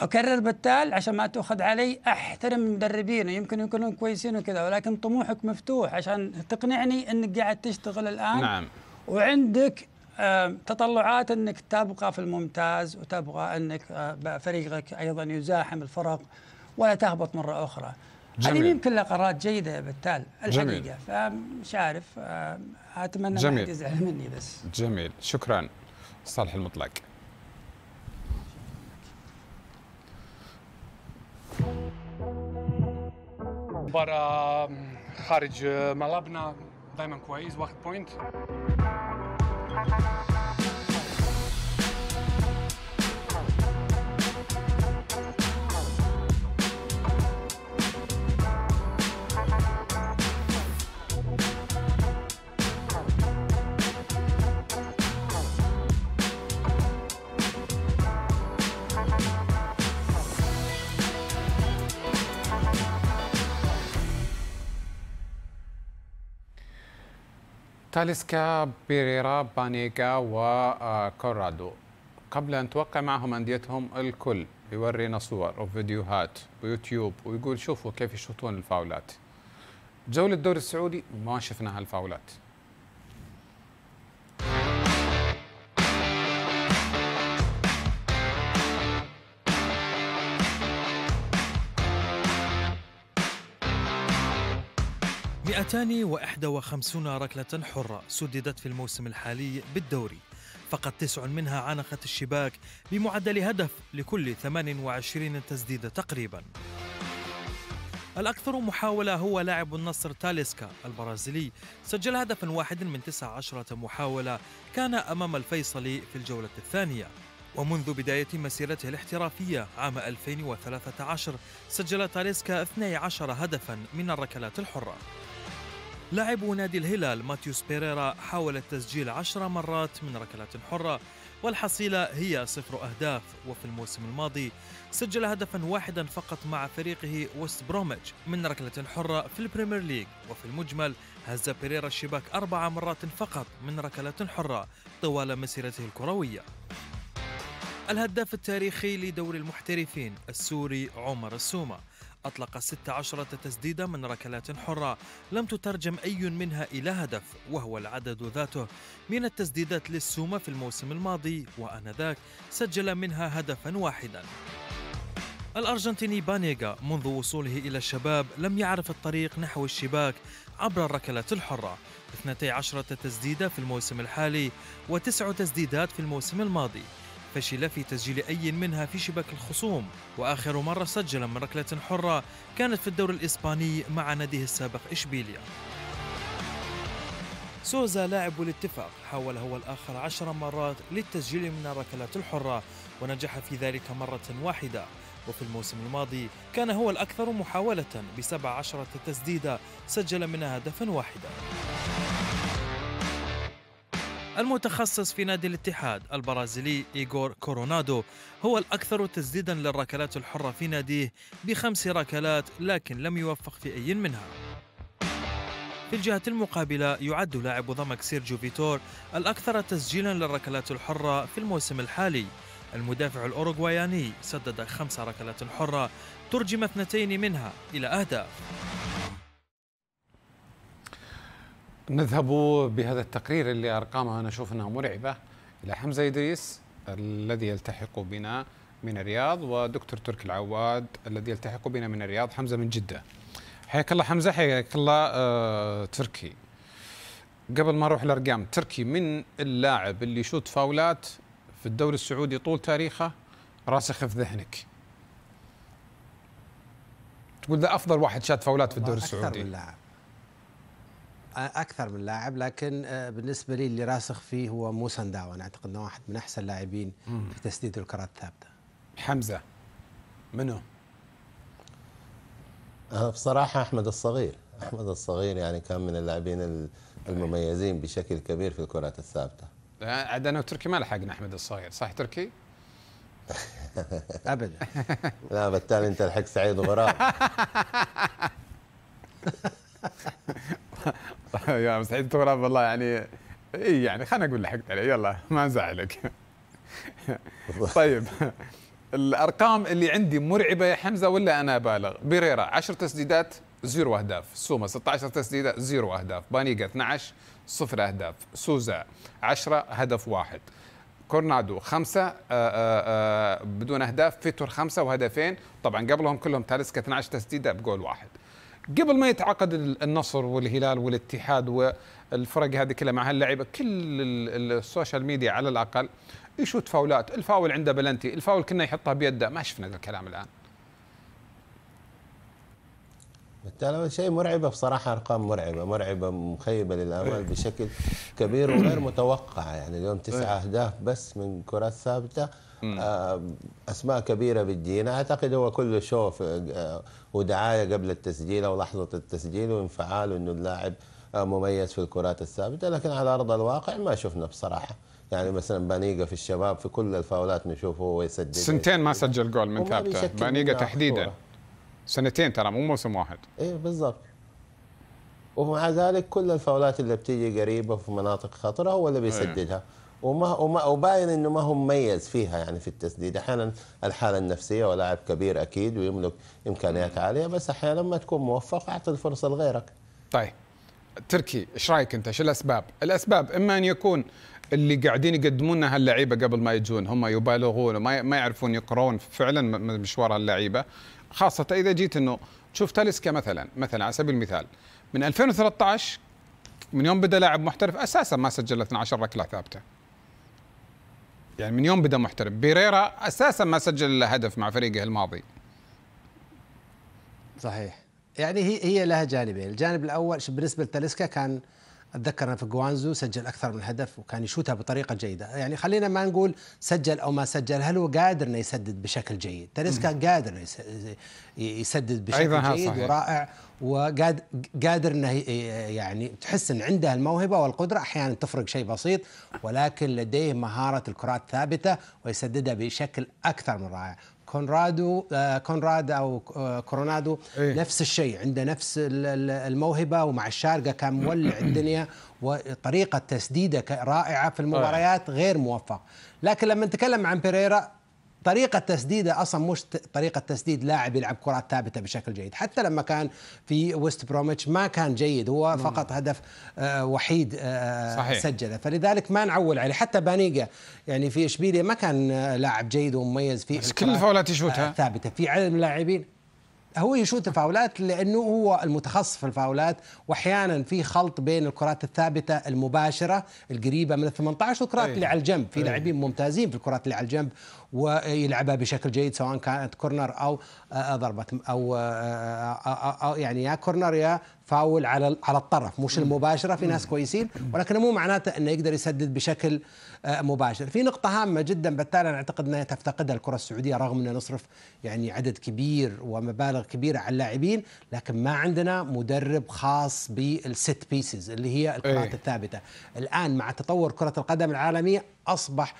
اكرر بالتالي عشان ما تاخذ علي احترم المدربين يمكن يكونون كويسين وكذا ولكن طموحك مفتوح عشان تقنعني انك قاعد تشتغل الان نعم وعندك تطلعات انك تبقى في الممتاز وتبغى انك آه، فريقك ايضا يزاحم الفرق ولا تهبط مره اخرى يعني جميل كلها قرارات جيده بتال الحقيقه فمش عارف آه، اتمنى جميل. ما يزعل مني بس جميل شكرا صالح المطلق مباراة خارج ملعبنا دائما كويس واخد بوينت تاليسكا بيريرا بانيكا وكورادو آه، قبل أن توقع معهم أنديتهم الكل يورينا صور وفيديوهات ويوتيوب ويقول شوفوا كيف يشوطون الفاولات جولة الدوري السعودي ما شفنا هالفاولات 251 ركلة حرة سددت في الموسم الحالي بالدوري فقط تسع منها عانقت الشباك بمعدل هدف لكل 28 تسديدة تقريبا الأكثر محاولة هو لاعب النصر تاليسكا البرازيلي سجل هدفا واحدا من 19 محاولة كان أمام الفيصلي في الجولة الثانية ومنذ بداية مسيرته الاحترافية عام 2013 سجل تاليسكا 12 هدفا من الركلات الحرة لاعب نادي الهلال ماتيوس بيريرا حاول التسجيل عشر مرات من ركلات حرة والحصيلة هي صفر أهداف وفي الموسم الماضي سجل هدفا واحدا فقط مع فريقه وست بروميتش من ركلة حرة في البريمير ليج وفي المجمل هز بيريرا الشباك أربع مرات فقط من ركلة حرة طوال مسيرته الكروية الهداف التاريخي لدوري المحترفين السوري عمر السومه أطلق 16 تسديدة من ركلات حرة لم تترجم أي منها إلى هدف وهو العدد ذاته من التسديدات للسومة في الموسم الماضي وأنذاك سجل منها هدفا واحدا الأرجنتيني بانيغا منذ وصوله إلى الشباب لم يعرف الطريق نحو الشباك عبر الركلات الحرة 12 تسديدة في الموسم الحالي وتسع تسديدات في الموسم الماضي فشل في تسجيل أي منها في شباك الخصوم وآخر مرة سجل من ركلة حرة كانت في الدوري الإسباني مع ناديه السابق إشبيليا سوزا لاعب الاتفاق حاول هو الآخر عشر مرات للتسجيل من الركلات الحرة ونجح في ذلك مرة واحدة وفي الموسم الماضي كان هو الأكثر محاولة بسبع عشرة تسديدة سجل منها هدفا واحدا المتخصص في نادي الاتحاد البرازيلي إيغور كورونادو هو الأكثر تسديدا للركلات الحرة في ناديه بخمس ركلات لكن لم يوفق في أي منها في الجهة المقابلة يعد لاعب ضمك سيرجيو فيتور الأكثر تسجيلا للركلات الحرة في الموسم الحالي المدافع الأوروغواياني سدد خمس ركلات حرة ترجم اثنتين منها إلى أهداف نذهب بهذا التقرير اللي ارقامها انا اشوف انها مرعبه الى حمزه ادريس الذي يلتحق بنا من الرياض ودكتور ترك العواد الذي يلتحق بنا من الرياض حمزه من جده. حياك الله حمزه حياك الله آه تركي. قبل ما اروح الارقام تركي من اللاعب اللي يشوط فاولات في الدوري السعودي طول تاريخه راسخ في ذهنك. تقول ده افضل واحد شات فاولات في الدوري السعودي. اكثر من لاعب. اكثر من لاعب لكن آه، بالنسبه لي اللي راسخ فيه هو موسى سنداو انا اعتقد انه واحد من احسن اللاعبين في تسديد الكرات الثابته حمزه منو آه، بصراحه احمد الصغير احمد الصغير يعني كان من اللاعبين المميزين بشكل كبير في الكرات الثابته عاد انا وتركي ما لحقنا احمد الصغير صح تركي ابدا لا بالتالي انت لحق سعيد وغراب يا سعيد تراب والله يعني اي يعني خلنا اقول لحقت عليه يلا ما نزعلك طيب الارقام اللي عندي مرعبه يا حمزه ولا انا بالغ بيريرا 10 تسديدات زيرو اهداف سوما 16 تسديده زيرو اهداف بانيجا 12 صفر اهداف سوزا 10 هدف واحد كورنادو خمسة آآ آه، آآ آه، آه، بدون أهداف فيتور خمسة وهدفين طبعا قبلهم كلهم تاليسكا 12 تسديدة بجول واحد قبل ما يتعاقد النصر والهلال والاتحاد والفرق هذه كلها مع هاللعيبه كل السوشيال ميديا على الاقل يشوت فاولات الفاول عنده بلنتي الفاول كنا يحطها بيده ما شفنا الكلام الان شيء مرعبة بصراحة أرقام مرعبة مرعبة مخيبة للآمال إيه. بشكل كبير وغير متوقع يعني اليوم تسعة إيه. أهداف بس من كرات ثابتة آه، أسماء كبيرة بالدين أعتقد هو كله شوف آه، ودعاية قبل التسجيل أو لحظة التسجيل وانفعال أنه اللاعب آه، مميز في الكرات الثابتة لكن على أرض الواقع ما شفنا بصراحة يعني مثلا بانيجا في الشباب في كل الفاولات نشوفه هو يسجل سنتين ما سجل جول من ثابته بانيجا تحديدا سنتين ترى مو موسم واحد ايه بالضبط ومع ذلك كل الفاولات اللي بتيجي قريبه في مناطق خطره هو اللي بيسددها إيه. وما وما وباين انه ما هو مميز فيها يعني في التسديد احيانا الحاله النفسيه ولاعب كبير اكيد ويملك امكانيات عاليه بس احيانا ما تكون موفق اعطي الفرصه لغيرك طيب تركي ايش رايك انت شو الاسباب الاسباب اما ان يكون اللي قاعدين يقدمونا هاللعيبه قبل ما يجون هم يبالغون وما ما يعرفون يقرون فعلا مشوار هاللعيبه خاصه اذا جيت انه تشوف تاليسكا مثلا مثلا على سبيل المثال من 2013 من يوم بدا لاعب محترف اساسا ما سجل 12 ركله ثابته يعني من يوم بدا محترف بيريرا اساسا ما سجل الا هدف مع فريقه الماضي صحيح يعني هي هي لها جانبين الجانب الاول بالنسبه لتاليسكا كان اتذكر في جوانزو سجل اكثر من هدف وكان يشوتها بطريقه جيده يعني خلينا ما نقول سجل او ما سجل هل هو قادر انه يسدد بشكل جيد تريسكا كان قادر يسدد بشكل أيضا جيد صحيح. ورائع وقادر انه يعني تحس ان عنده الموهبه والقدره احيانا تفرق شيء بسيط ولكن لديه مهاره الكرات ثابته ويسددها بشكل اكثر من رائع كونرادو آه، كونراد او آه، كورونادو إيه؟ نفس الشيء عنده نفس الموهبه ومع الشارقه كان مولع الدنيا وطريقه تسديده رائعه في المباريات غير موفق لكن لما نتكلم عن بيريرا طريقة تسديده أصلا مش طريقة تسديد لاعب يلعب كرات ثابتة بشكل جيد حتى لما كان في ويست بروميتش ما كان جيد هو فقط هدف آه، وحيد آه، سجله فلذلك ما نعول عليه حتى بانيجا يعني في إشبيلية ما كان آه، لاعب جيد ومميز في كل الفاولات يشوتها ثابتة في عدد من اللاعبين هو يشوت الفاولات لانه هو المتخصص في الفاولات واحيانا في خلط بين الكرات الثابته المباشره القريبه من ال 18 والكرات أيه. اللي على الجنب في أيه. لاعبين ممتازين في الكرات اللي على الجنب ويلعبها بشكل جيد سواء كانت كورنر او آه، آه، ضربه أو, أو, آه، يعني يا كورنر يا فاول على على الطرف مش المباشره في ناس كويسين ولكن مو معناته انه يقدر يسدد بشكل آه، مباشر في نقطة هامة جدا بالتالي أنا أعتقد أنها تفتقدها الكرة السعودية رغم أننا نصرف يعني عدد كبير ومبالغ كبيرة على اللاعبين لكن ما عندنا مدرب خاص بالست بيسز اللي هي الكرات إيه. الثابتة الآن مع تطور كرة القدم العالمية أصبح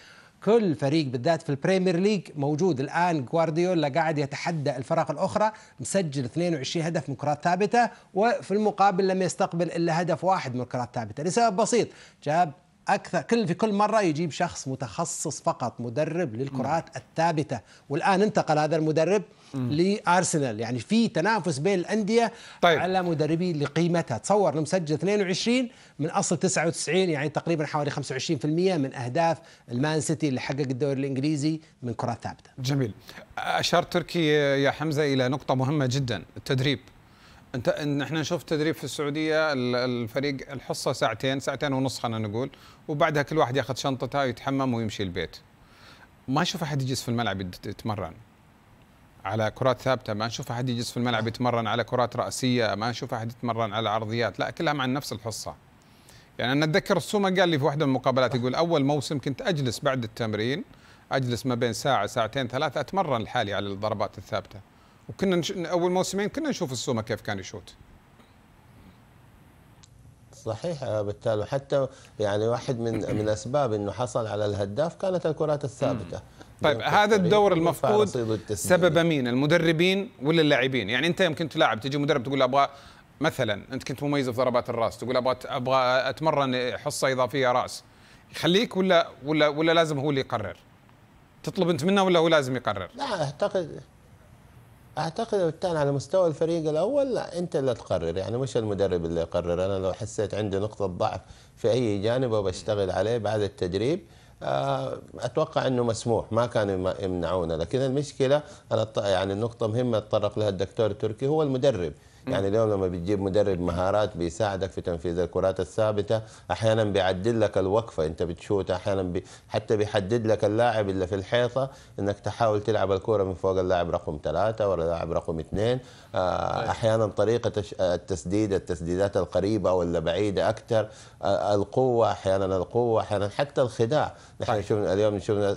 كل فريق بالذات في البريمير ليج موجود الان جوارديولا قاعد يتحدى الفرق الاخرى مسجل 22 هدف من كرات ثابته وفي المقابل لم يستقبل الا هدف واحد من كرات ثابته لسبب بسيط جاب اكثر كل في كل مره يجيب شخص متخصص فقط مدرب للكرات الثابته والان انتقل هذا المدرب لارسنال يعني في تنافس بين الانديه طيب. على مدربي لقيمتها تصور مسجل 22 من اصل 99 يعني تقريبا حوالي 25% من اهداف المان سيتي اللي حقق الدوري الانجليزي من كرات ثابته جميل اشار تركي يا حمزه الى نقطه مهمه جدا التدريب انت احنا نشوف تدريب في السعوديه الفريق الحصه ساعتين ساعتين ونص خلينا نقول وبعدها كل واحد ياخذ شنطته ويتحمم ويمشي البيت ما اشوف احد يجلس في الملعب يتمرن على كرات ثابته ما نشوف احد يجلس في الملعب نعم. يتمرن على كرات راسيه ما نشوف احد يتمرن على عرضيات لا كلها مع نفس الحصه يعني انا اتذكر السوما قال لي في واحده من المقابلات يقول اول موسم كنت اجلس بعد التمرين اجلس ما بين ساعه ساعتين ثلاثه اتمرن لحالي على الضربات الثابته وكنا نش... اول موسمين كنا نشوف السومه كيف كان يشوت صحيح آه، بالتالي حتى يعني واحد من من اسباب انه حصل على الهداف كانت الكرات الثابته طيب يعني هذا الدور المفقود سبب مين المدربين ولا اللاعبين يعني انت يمكن تلاعب تجي مدرب تقول ابغى مثلا انت كنت مميز في ضربات الراس تقول ابغى ابغى اتمرن حصه اضافيه راس يخليك ولا ولا ولا لازم هو اللي يقرر تطلب انت منه ولا هو لازم يقرر لا اعتقد اعتقد لو كان على مستوى الفريق الاول لا انت اللي تقرر يعني مش المدرب اللي يقرر انا لو حسيت عندي نقطه ضعف في اي جانب وبشتغل عليه بعد التدريب آه، اتوقع انه مسموح ما كانوا يمنعونا لكن المشكله انا يعني النقطه مهمه تطرق لها الدكتور التركي هو المدرب يعني اليوم لما بتجيب مدرب مهارات بيساعدك في تنفيذ الكرات الثابته احيانا بيعدل لك الوقفه انت بتشوت احيانا بي حتى بيحدد لك اللاعب اللي في الحيطه انك تحاول تلعب الكره من فوق اللاعب رقم ثلاثه ولا اللاعب رقم اثنين آه، طيب. احيانا طريقه آه، التسديد التسديدات القريبه ولا بعيده اكثر آه، القوه احيانا القوه احيانا حتى الخداع نحن طيب. شفنا اليوم شفنا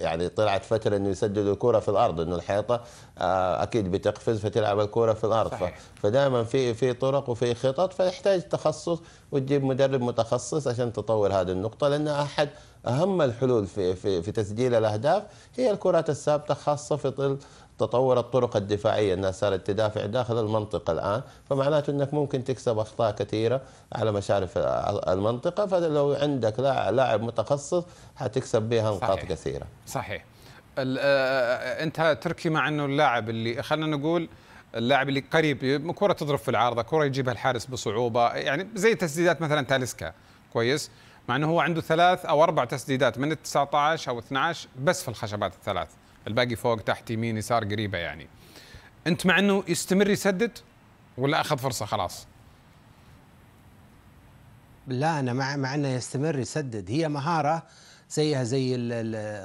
يعني طلعت فتره انه يسددوا الكره في الارض انه الحيطه آه، اكيد بتقفز فتلعب الكوره في الارض صحيح. فدائما في في طرق وفي خطط فيحتاج تخصص وتجيب مدرب متخصص عشان تطور هذه النقطه لان احد اهم الحلول في في في تسجيل الاهداف هي الكرات الثابته خاصه في ظل تطور الطرق الدفاعيه الناس صارت تدافع داخل المنطقه الان فمعناته انك ممكن تكسب اخطاء كثيره على مشارف المنطقه فلو عندك لاعب متخصص حتكسب بها نقاط كثيره صحيح آه، آه، آه، انت تركي مع انه اللاعب اللي خلينا نقول اللاعب اللي قريب كره تضرب في العارضه كره يجيبها الحارس بصعوبه يعني زي تسديدات مثلا تاليسكا كويس مع انه هو عنده ثلاث او اربع تسديدات من ال 19 او 12 بس في الخشبات الثلاث الباقي فوق تحت يمين يسار قريبه يعني انت مع انه يستمر يسدد ولا اخذ فرصه خلاص لا انا مع مع انه يستمر يسدد هي مهاره زيها زي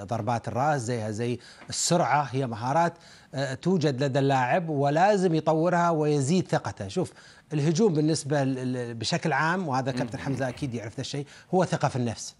ضربات الراس زيها زي السرعه هي مهارات آه، توجد لدى اللاعب ولازم يطورها ويزيد ثقته شوف الهجوم بالنسبه بشكل عام وهذا كابتن حمزه اكيد يعرف ذا الشيء هو ثقه في النفس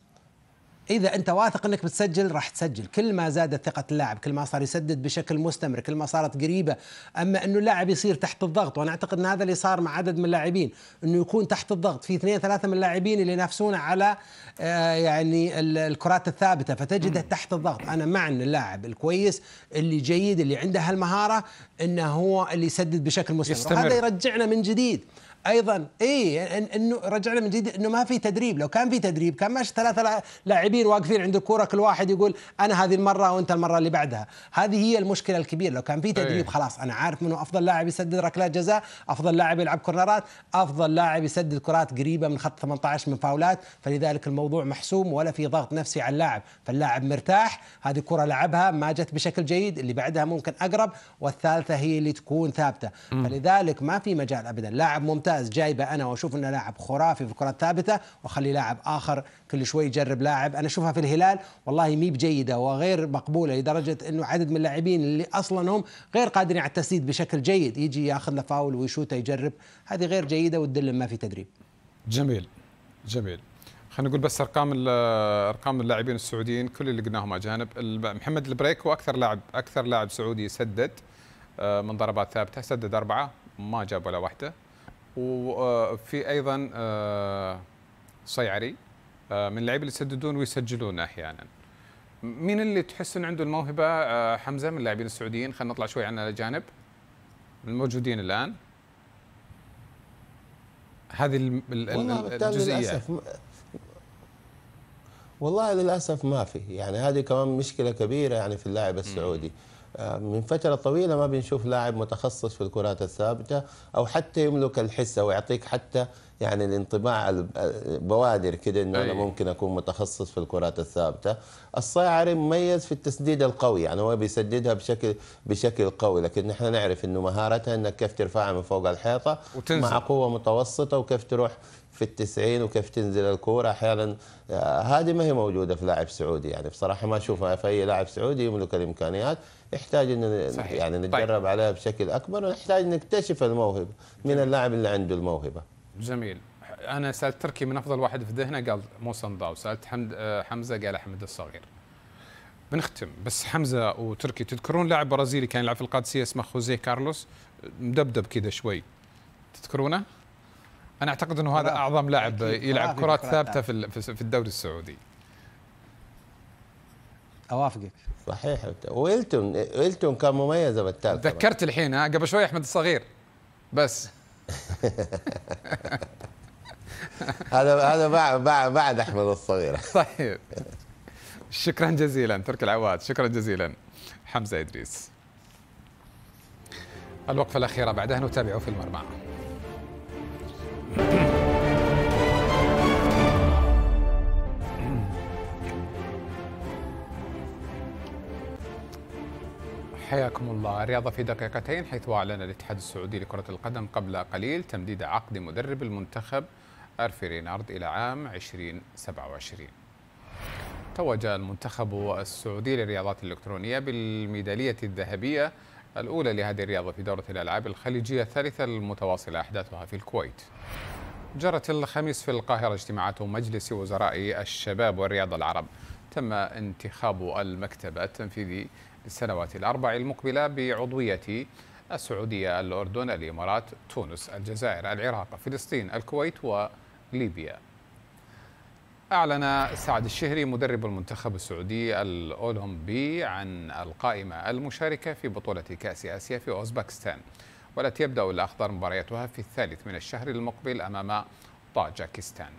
اذا انت واثق انك بتسجل راح تسجل كل ما زادت ثقه اللاعب كل ما صار يسدد بشكل مستمر كل ما صارت قريبه اما انه اللاعب يصير تحت الضغط وانا اعتقد ان هذا اللي صار مع عدد من اللاعبين انه يكون تحت الضغط في اثنين ثلاثه من اللاعبين اللي ينافسونه على آه، يعني الكرات الثابته فتجده تحت الضغط انا مع ان اللاعب الكويس اللي جيد اللي عنده هالمهاره انه هو اللي يسدد بشكل مستمر يستمر. وهذا يرجعنا من جديد ايضا اي انه رجعنا من جديد انه ما في تدريب لو كان في تدريب كان ماشي ثلاثه لاعبين واقفين عند الكوره كل واحد يقول انا هذه المره وانت المره اللي بعدها هذه هي المشكله الكبيره لو كان في إيه. تدريب خلاص انا عارف منه افضل لاعب يسدد ركلات جزاء افضل لاعب يلعب كورنرات افضل لاعب يسدد كرات قريبه من خط 18 من فاولات فلذلك الموضوع محسوم ولا في ضغط نفسي على اللاعب فاللاعب مرتاح هذه الكره لعبها ما جت بشكل جيد اللي بعدها ممكن اقرب والثالثه هي اللي تكون ثابته فلذلك ما في مجال ابدا لاعب ممتاز ممتاز جايبه انا واشوف انه لاعب خرافي في الكره الثابته واخلي لاعب اخر كل شوي يجرب لاعب انا اشوفها في الهلال والله مي بجيده وغير مقبوله لدرجه انه عدد من اللاعبين اللي اصلا هم غير قادرين على التسديد بشكل جيد يجي ياخذ له فاول ويشوته يجرب هذه غير جيده وتدل ما في تدريب جميل جميل خلينا نقول بس ارقام ارقام اللاعبين السعوديين كل اللي قلناهم اجانب محمد البريك هو اكثر لاعب اكثر لاعب سعودي سدد آه، من ضربات ثابته سدد اربعه ما جاب ولا واحده وفي ايضا آه، صيعري آه، من اللعيبه اللي يسددون ويسجلون احيانا مين اللي تحس ان عنده الموهبه آه، حمزه من اللاعبين السعوديين خلينا نطلع شوي عن الاجانب الموجودين الان هذه الجزئيه للأسف والله للاسف ما في يعني هذه كمان مشكله كبيره يعني في اللاعب السعودي م. من فترة طويلة ما بنشوف لاعب متخصص في الكرات الثابتة أو حتى يملك الحسة ويعطيك حتى يعني الانطباع البوادر كده انه انا ممكن اكون متخصص في الكرات الثابته الصاعري مميز في التسديد القوي يعني هو بيسددها بشكل بشكل قوي لكن نحن نعرف انه مهارتها انك كيف ترفعها من فوق الحيطه وتنزل. مع قوه متوسطه وكيف تروح في التسعين وكيف تنزل الكوره احيانا آه، هذه ما هي موجوده في لاعب سعودي يعني بصراحه ما اشوفها في اي لاعب سعودي يملك الامكانيات يحتاج ان صحيح. يعني طيب. نتدرب طيب. عليها بشكل اكبر ونحتاج نكتشف الموهبه من اللاعب اللي عنده الموهبه جميل انا سالت تركي من افضل واحد في ذهنه قال موسى نضاو سالت حمد آه، حمزه قال احمد الصغير بنختم بس حمزه وتركي تذكرون لاعب برازيلي كان يلعب في القادسيه اسمه خوزيه كارلوس مدبدب كذا شوي تذكرونه؟ انا اعتقد انه هذا اعظم لاعب يلعب كرات ثابته في الدوري السعودي اوافقك صحيح ويلتون ويلتون كان مميز بالتالي تذكرت الحين ها قبل شوي احمد الصغير بس هذا هذا بعد بعد احمد الصغير طيب شكرا جزيلا ترك العواد شكرا جزيلا حمزه ادريس الوقفه الاخيره بعدها نتابع في المرمى حياكم الله الرياضة في دقيقتين حيث أعلن الاتحاد السعودي لكرة القدم قبل قليل تمديد عقد مدرب المنتخب أرفي رينارد إلى عام 2027 توج المنتخب السعودي للرياضات الإلكترونية بالميدالية الذهبية الأولى لهذه الرياضة في دورة الألعاب الخليجية الثالثة المتواصلة أحداثها في الكويت جرت الخميس في القاهرة اجتماعات مجلس وزراء الشباب والرياضة العرب تم انتخاب المكتب التنفيذي للسنوات الأربع المقبلة بعضوية السعودية الأردن الإمارات تونس الجزائر العراق فلسطين الكويت وليبيا أعلن سعد الشهري مدرب المنتخب السعودي الأولمبي عن القائمة المشاركة في بطولة كأس آسيا في أوزبكستان والتي يبدأ الأخضر مبارياتها في الثالث من الشهر المقبل أمام طاجكستان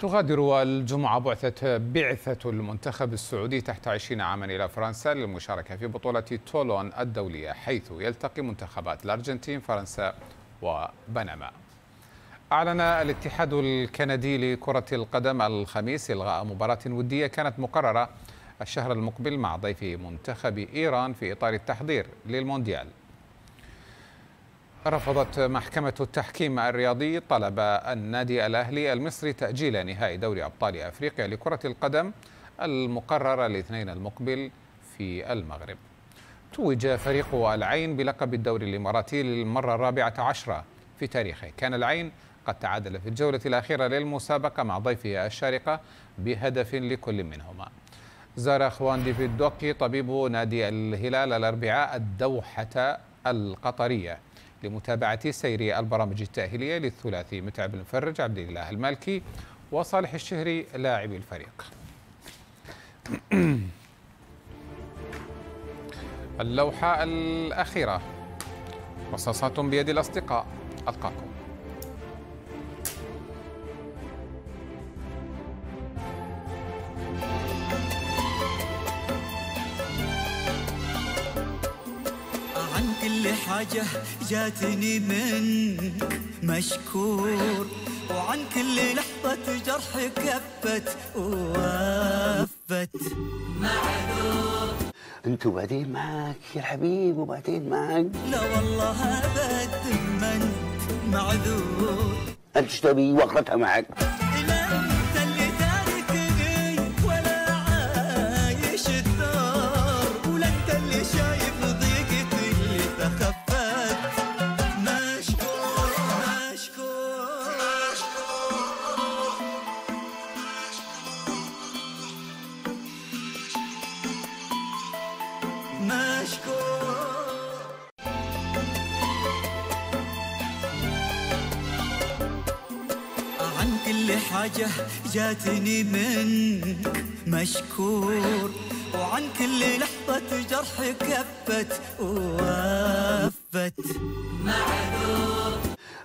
تغادر الجمعة بعثة بعثة المنتخب السعودي تحت 20 عاما إلى فرنسا للمشاركة في بطولة تولون الدولية حيث يلتقي منتخبات الأرجنتين فرنسا وبنما أعلن الاتحاد الكندي لكرة القدم الخميس إلغاء مباراة ودية كانت مقررة الشهر المقبل مع ضيف منتخب إيران في إطار التحضير للمونديال رفضت محكمة التحكيم الرياضي طلب النادي الأهلي المصري تأجيل نهائي دوري أبطال أفريقيا لكرة القدم المقررة الاثنين المقبل في المغرب توج فريق العين بلقب الدوري الإماراتي للمرة الرابعة عشرة في تاريخه كان العين قد تعادل في الجولة الأخيرة للمسابقة مع ضيفه الشارقة بهدف لكل منهما زار خوان ديفيد دوكي طبيب نادي الهلال الأربعاء الدوحة القطرية لمتابعة سير البرامج التأهيلية للثلاثي متعب المفرج عبد الله المالكي وصالح الشهري لاعبي الفريق اللوحة الأخيرة رصاصات بيد الأصدقاء ألقاكم كل حاجة جاتني منك مشكور وعن كل لحظة جرح كفت ووفت معذور انت وبعدين معك يا حبيب وبعدين معك لا والله ابد منت معذور انت تبي معك الى حاجة جاتني منك مشكور وعن كل لحظة جرح كفت ووفت معذور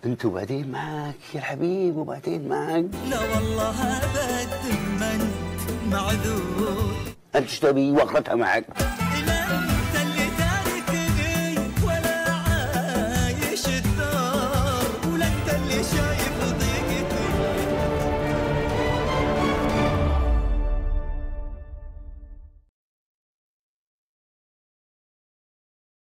انت وبعدين معك يا الحبيب وبعدين معك لا والله ابد ما انت معذور انت ايش تبي وقتها معك